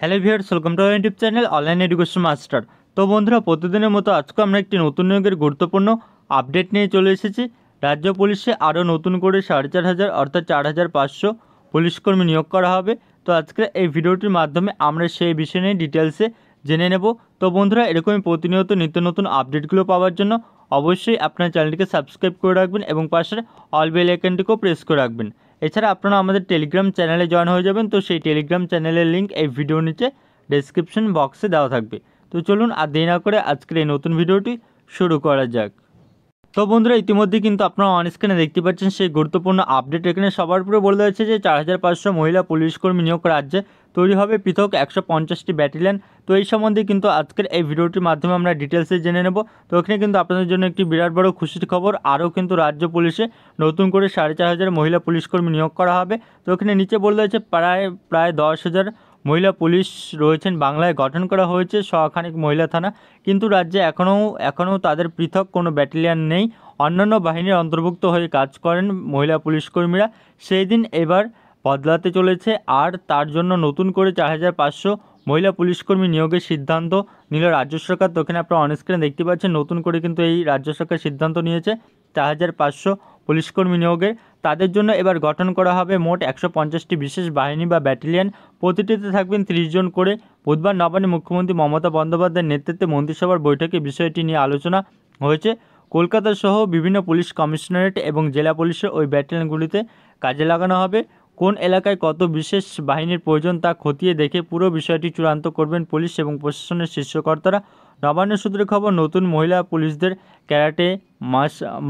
hello viewers welcome to YouTube channel online education master তো বন্ধুরা প্রতিদিনের মতো আজকে আমরা একটি নতুন নিয়োগের গুরুত্বপূর্ণ আপডেট নিয়ে চলে এসেছি রাজ্য পুলিশে আরও নতুন করে সাড়ে চার হাজার অর্থাৎ চার হাজার পাঁচশো পুলিশকর্মী নিয়োগ করা হবে তো আজকে এই ভিডিওটির মাধ্যমে আমরা সেই বিষয় নিয়ে ডিটেলসে জেনে নেব তো বন্ধুরা এরকমই প্রতিনিয়ত নিত্য নতুন আপডেটগুলো পাওয়ার জন্য অবশ্যই আপনার চ্যানেলটিকে সাবস্ক্রাইব করে রাখবেন এবং পাশে অল বেল আইকনটিকেও প্রেস করে রাখবেন এছাড়া আপনারা আমাদের টেলিগ্রাম চ্যানেলে জয়েন হয়ে যাবেন তো সেই টেলিগ্রাম চ্যানেলের লিঙ্ক এই ভিডিও নিচে ডেসক্রিপশন বক্সে দেওয়া থাকবে তো চলুন আর দেরি না করে আজকের এই নতুন ভিডিওটি শুরু করা যাক তো বন্ধুরা ইতিমধ্যে কিন্তু আপনারা অন স্ক্রিনে দেখতে পাচ্ছেন সেই গুরুত্বপূর্ণ আপডেট এখানে সবার উপরে বলে দিয়েছে যে চার হাজার পাঁচশো মহিলা পুলিশ কর্মী নিয়োগ রাজ্যে তৈরি হবে পৃথক একশো পঞ্চাশটি ব্যাটালিয়ান তো এই সম্বন্ধে কিন্তু আজকের এই ভিডিওটির মাধ্যমে আমরা ডিটেলসে জেনে নেব তো এখানে কিন্তু আপনাদের জন্য একটি বিরাট বড় খুশির খবর আরও কিন্তু রাজ্য পুলিশে নতুন করে সাড়ে চার হাজার মহিলা পুলিশকর্মী নিয়োগ করা হবে তো এখানে নিচে বলে দিয়েছে প্রায় প্রায় দশ হাজার মহিলা পুলিশ রয়েছেন বাংলায় গঠন করা হয়েছে শখানিক মহিলা থানা কিন্তু রাজ্যে এখনও এখনও তাদের পৃথক কোনো ব্যাটালিয়ান নেই অন্যান্য বাহিনীর অন্তর্ভুক্ত হয়ে কাজ করেন মহিলা পুলিশ কর্মীরা সেই দিন এবার বদলাতে চলেছে আর তার জন্য নতুন করে চার হাজার পাঁচশো মহিলা পুলিশকর্মী নিয়োগের সিদ্ধান্ত নিল রাজ্য সরকার দক্ষিণ আপনারা অনস্ক্রিনে দেখতে পাচ্ছেন নতুন করে কিন্তু এই রাজ্য সরকার সিদ্ধান্ত নিয়েছে চার হাজার পাঁচশো পুলিশকর্মী নিয়োগে তাদের জন্য এবার গঠন করা হবে মোট একশো পঞ্চাশটি বিশেষ বাহিনী বা ব্যাটালিয়ান প্রতিটিতে থাকবেন ত্রিশ জন করে বুধবার নবান্নে মুখ্যমন্ত্রী মমতা বন্দ্যোপাধ্যায়ের নেতৃত্বে মন্ত্রিসভার বৈঠকে বিষয়টি নিয়ে আলোচনা হয়েছে কলকাতা সহ বিভিন্ন পুলিশ কমিশনারেট এবং জেলা পুলিশের ওই ব্যাটালিয়ানগুলিতে কাজে লাগানো হবে কোন এলাকায় কত বিশেষ বাহিনীর প্রয়োজন তা খতিয়ে দেখে পুরো বিষয়টি চূড়ান্ত করবেন পুলিশ এবং প্রশাসনের শীর্ষকর্তারা নবান্ন সূত্রে খবর নতুন মহিলা পুলিশদের ক্যারাটে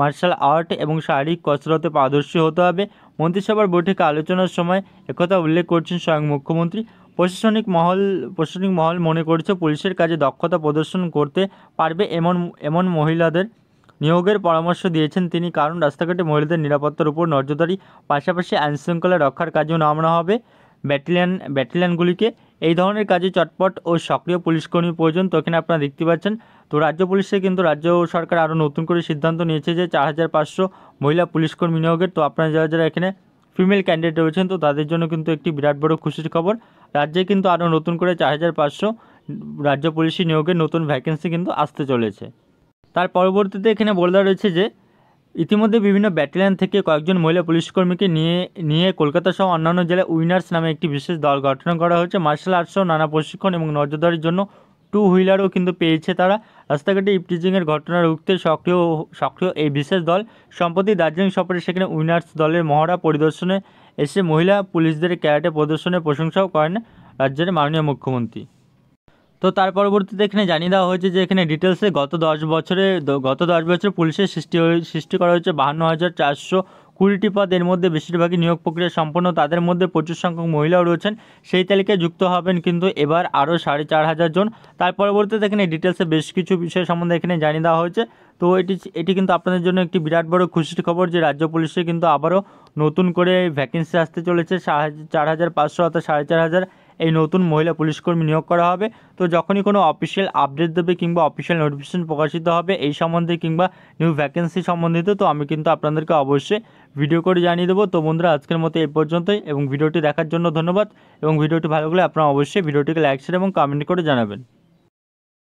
মার্শাল আর্ট এবং শারীরিক কসরতে পারদর্শী হতে হবে মন্ত্রিসভার বৈঠকে আলোচনার সময় একথা উল্লেখ করছেন স্বয়ং মুখ্যমন্ত্রী প্রশাসনিক মহল প্রশাসনিক মহল মনে করছে পুলিশের কাজে দক্ষতা প্রদর্শন করতে পারবে এমন এমন মহিলাদের নিয়োগের পরামর্শ দিয়েছেন তিনি কারণ রাস্তাঘাটে মহিলাদের নিরাপত্তার উপর নজরদারি পাশাপাশি আইনশৃঙ্খলা রক্ষার কাজেও নামানো হবে ব্যাটালিয়ান ব্যাটালিয়ানগুলিকে এই ধরনের কাজে চটপট ও সক্রিয় পুলিশকর্মী প্রয়োজন তো এখানে আপনারা দেখতে পাচ্ছেন তো রাজ্য পুলিশে কিন্তু রাজ্য সরকার আরও নতুন করে সিদ্ধান্ত নিয়েছে যে চার হাজার পাঁচশো মহিলা পুলিশকর্মী নিয়োগের তো আপনারা যারা যারা এখানে ফিমেল ক্যান্ডিডেট রয়েছেন তো তাদের জন্য কিন্তু একটি বিরাট বড় খুশির খবর রাজ্যে কিন্তু আরও নতুন করে চার হাজার পাঁচশো রাজ্য পুলিশি নিয়োগের নতুন ভ্যাকেন্সি কিন্তু আসতে চলেছে তার পরবর্তীতে এখানে বলে দেওয়া রয়েছে যে ইতিমধ্যে বিভিন্ন ব্যাটালিয়ন থেকে কয়েকজন মহিলা পুলিশ কর্মীকে নিয়ে নিয়ে কলকাতা সহ অন্যান্য জেলায় উইনার্স নামে একটি বিশেষ দল গঠন করা হয়েছে মার্শাল আর্টসও নানা প্রশিক্ষণ এবং নজরদারির জন্য টু হুইলারও কিন্তু পেয়েছে তারা রাস্তাঘাটে ইপটিজিংয়ের ঘটনা রুখতে সক্রিয় সক্রিয় এই বিশেষ দল সম্প্রতি দার্জিলিং সফরে সেখানে উইনার্স দলের মহড়া পরিদর্শনে এসে মহিলা পুলিশদের ক্যারাটে প্রদর্শনের প্রশংসাও করেন রাজ্যের মাননীয় মুখ্যমন্ত্রী তো তার পরবর্তীতে এখানে জানিয়ে দেওয়া হয়েছে যে এখানে ডিটেলসে গত দশ বছরে গত দশ বছরে পুলিশের সৃষ্টি সৃষ্টি করা হয়েছে বাহান্ন হাজার চারশো কুড়িটি পদ এর মধ্যে বেশিরভাগই নিয়োগ প্রক্রিয়া সম্পন্ন তাদের মধ্যে প্রচুর সংখ্যক মহিলাও রয়েছেন সেই তালিকায় যুক্ত হবেন কিন্তু এবার আরও সাড়ে চার হাজার জন তার পরবর্তীতে এখানে ডিটেলসে বেশ কিছু বিষয় সম্বন্ধে এখানে জানিয়ে দেওয়া হয়েছে তো এটি এটি কিন্তু আপনাদের জন্য একটি বিরাট বড় খুশির খবর যে রাজ্য পুলিশে কিন্তু আবারও নতুন করে ভ্যাকেন্সি আসতে চলেছে চার হাজার পাঁচশো অর্থাৎ সাড়ে চার হাজার এই নতুন মহিলা পুলিশকর্মী নিয়োগ করা হবে তো যখনই কোনো অফিসিয়াল আপডেট দেবে কিংবা অফিসিয়াল নোটিফিকেশন প্রকাশিত হবে এই সম্বন্ধে কিংবা নিউ ভ্যাকেন্সি সম্বন্ধিত তো আমি কিন্তু আপনাদেরকে অবশ্যই ভিডিও করে জানিয়ে দেবো তো বন্ধুরা আজকের মতো এই পর্যন্তই এবং ভিডিওটি দেখার জন্য ধন্যবাদ এবং ভিডিওটি ভালো লাগলে আপনারা অবশ্যই ভিডিওটিকে লাইক শেয়ার এবং কমেন্ট করে জানাবেন